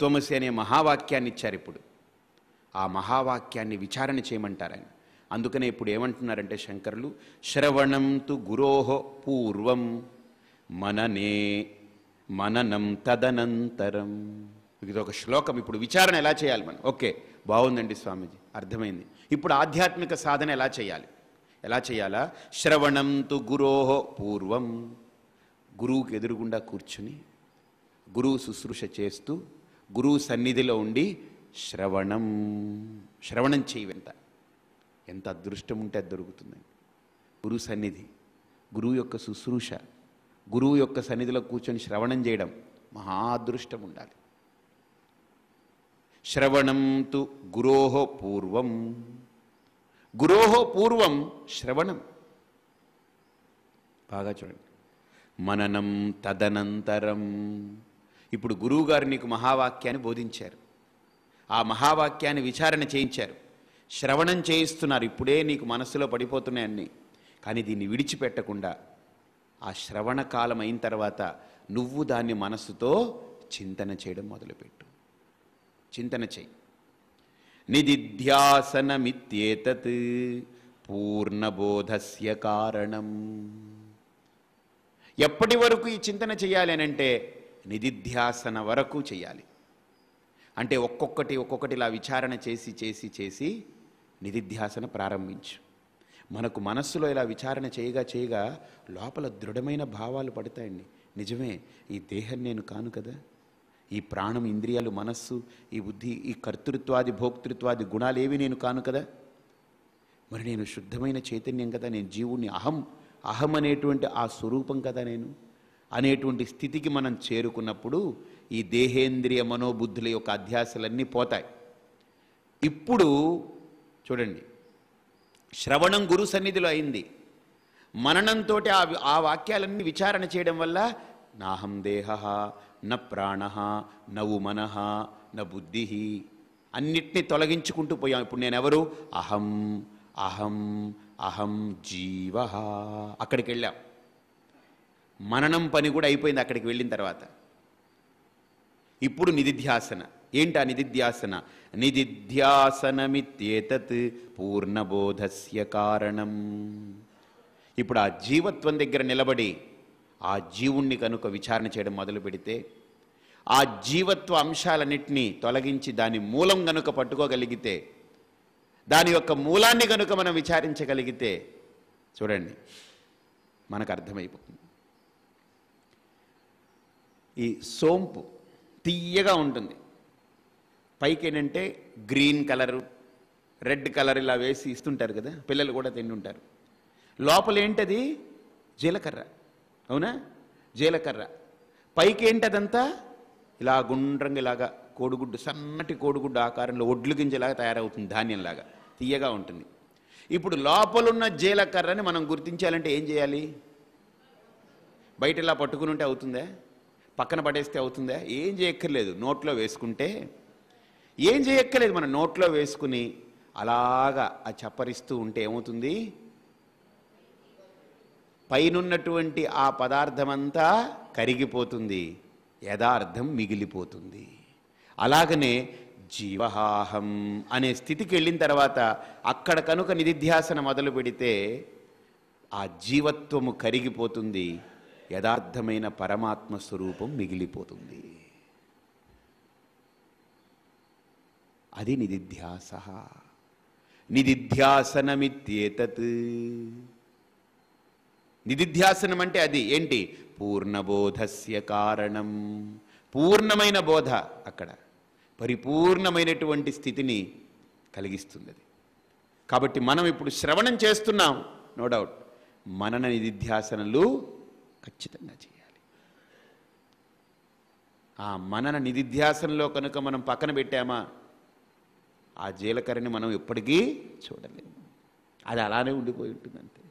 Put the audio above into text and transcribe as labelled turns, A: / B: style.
A: తత్వమసి అనే మహావాక్యాన్ని ఇచ్చారు ఇప్పుడు ఆ మహావాక్యాన్ని విచారణ చేయమంటారు ఆయన అందుకనే ఇప్పుడు ఏమంటున్నారంటే శంకరులు శ్రవణం తు గురోహో పూర్వం మననే మననం తదనంతరం ఇది ఒక శ్లోకం ఇప్పుడు విచారణ ఎలా చేయాలి మనం ఓకే బాగుందండి స్వామీజీ అర్థమైంది ఇప్పుడు ఆధ్యాత్మిక సాధన ఎలా చేయాలి ఎలా చేయాలా శ్రవణం తు గురోహో పూర్వం గురువుకి ఎదురుగుండా కూర్చుని గురువు శుశ్రూష చేస్తూ గురువు సన్నిధిలో ఉండి శ్రవణం శ్రవణం చేయవెంత ఎంత అదృష్టం ఉంటే అది దొరుకుతుందండి గురువు సన్నిధి గురువు యొక్క శుశ్రూష గురువు యొక్క సన్నిధిలో కూర్చొని శ్రవణం చేయడం మహా అదృష్టం ఉండాలి శ్రవణం తు గురోహో పూర్వం గురోహో పూర్వం శ్రవణం బాగా చూడండి మననం తదనంతరం ఇప్పుడు గురువుగారు నీకు మహావాక్యాన్ని బోధించారు ఆ మహావాక్యాన్ని విచారణ చేయించారు శ్రవణం చేయిస్తున్నారు ఇప్పుడే నీకు మనస్సులో పడిపోతున్నాయన్ని కానీ దీన్ని విడిచిపెట్టకుండా ఆ శ్రవణ కాలం అయిన తర్వాత నువ్వు దాన్ని మనస్సుతో చింతన చేయడం మొదలుపెట్టు చింతన చేయి నిదిధ్యాసనమిత్యేతత్ పూర్ణబోధస్య కారణం ఎప్పటి వరకు ఈ చింతన చేయాలి అంటే నిధిధ్యాసన వరకు చేయాలి అంటే ఒక్కొక్కటి ఒక్కొక్కటి ఇలా విచారణ చేసి చేసి చేసి నిధిధ్యాసన ప్రారంభించు మనకు మనస్సులో ఇలా విచారణ చేయగా చేయగా లోపల దృఢమైన భావాలు పడతాయండి నిజమే ఈ దేహం నేను కాను కదా ఈ ప్రాణం ఇంద్రియాలు మనస్సు ఈ బుద్ధి ఈ కర్తృత్వాది భోక్తృత్వాది గుణాలు ఏవి నేను కాను కదా మరి నేను శుద్ధమైన చైతన్యం కదా నేను జీవుణ్ణి అహం అహం అనేటువంటి ఆ స్వరూపం కదా నేను అనేటువంటి స్థితికి మనం చేరుకున్నప్పుడు ఈ దేహేంద్రియ మనోబుద్ధుల యొక్క అధ్యాసలన్నీ పోతాయి ఇప్పుడు చూడండి శ్రవణం గురు సన్నిధిలో అయింది మననంతో ఆ వాక్యాలన్నీ విచారణ చేయడం వల్ల నాహం దేహ న ప్రాణ నవు మనహ న బుద్ధి అన్నిటినీ తొలగించుకుంటూ పోయాం ఇప్పుడు నేనెవరు అహం అహం అహం జీవ అక్కడికి వెళ్ళాం మననం పని కూడా అయిపోయింది అక్కడికి వెళ్ళిన తర్వాత ఇప్పుడు నిధిధ్యాసన ఏంటా నిధిధ్యాసన నిధిధ్యాసనమిత్యేతత్ పూర్ణబోధస్య కారణం ఇప్పుడు ఆ జీవత్వం దగ్గర నిలబడి ఆ జీవుణ్ణి కనుక విచారణ చేయడం మొదలు పెడితే ఆ జీవత్వ అంశాలన్నింటినీ తొలగించి దాని మూలం గనుక పట్టుకోగలిగితే దాని యొక్క మూలాన్ని గనుక మనం విచారించగలిగితే చూడండి మనకు అర్థమైపోతుంది ఈ సోంపు తీయగా ఉంటుంది పైకి ఏంటంటే గ్రీన్ కలరు రెడ్ కలర్ ఇలా వేసి ఇస్తుంటారు కదా పిల్లలు కూడా ఉంటారు లోపల ఏంటది జీలకర్ర అవునా జీలకర్ర పైకి ఏంటదంతా ఇలా గుండ్రంగా ఇలాగా కోడిగుడ్డు సన్నటి కోడిగుడ్డు ఆకారంలో ఒడ్లు గింజలాగా తయారవుతుంది ధాన్యంలాగా తీయగా ఉంటుంది ఇప్పుడు లోపలున్న జీలకర్రని మనం గుర్తించాలంటే ఏం చేయాలి బయట ఇలా పట్టుకుని ఉంటే అవుతుందా పక్కన పడేస్తే అవుతుందా ఏం చేయక్కర్లేదు నోట్లో వేసుకుంటే ఏం చేయక్కర్లేదు మనం నోట్లో వేసుకుని అలాగా ఆ చప్పరిస్తూ ఉంటే ఏమవుతుంది పైనున్నటువంటి ఆ పదార్థమంతా కరిగిపోతుంది యథార్థం మిగిలిపోతుంది అలాగనే జీవహాహం అనే స్థితికి వెళ్ళిన తర్వాత అక్కడ కనుక నిధిధ్యాసన మొదలు పెడితే ఆ జీవత్వము కరిగిపోతుంది యథార్థమైన పరమాత్మ స్వరూపం మిగిలిపోతుంది అది నిదిధ్యాస నిదిధ్యాసనమిత్యేతత్ నిదిధ్యాసనం అంటే అది ఏంటి పూర్ణబోధస్య కారణం పూర్ణమైన బోధ అక్కడ పరిపూర్ణమైనటువంటి స్థితిని కలిగిస్తుంది అది కాబట్టి మనం ఇప్పుడు శ్రవణం చేస్తున్నాం నో డౌట్ మనన నిధిధ్యాసనలు ఖచ్చితంగా చేయాలి ఆ మనన నిధిధ్యాసంలో కనుక మనం పక్కన పెట్టామా ఆ జీలకర్రని మనం ఎప్పటికీ చూడలేము అది అలానే ఉండిపోయి ఉంటుంది అంతే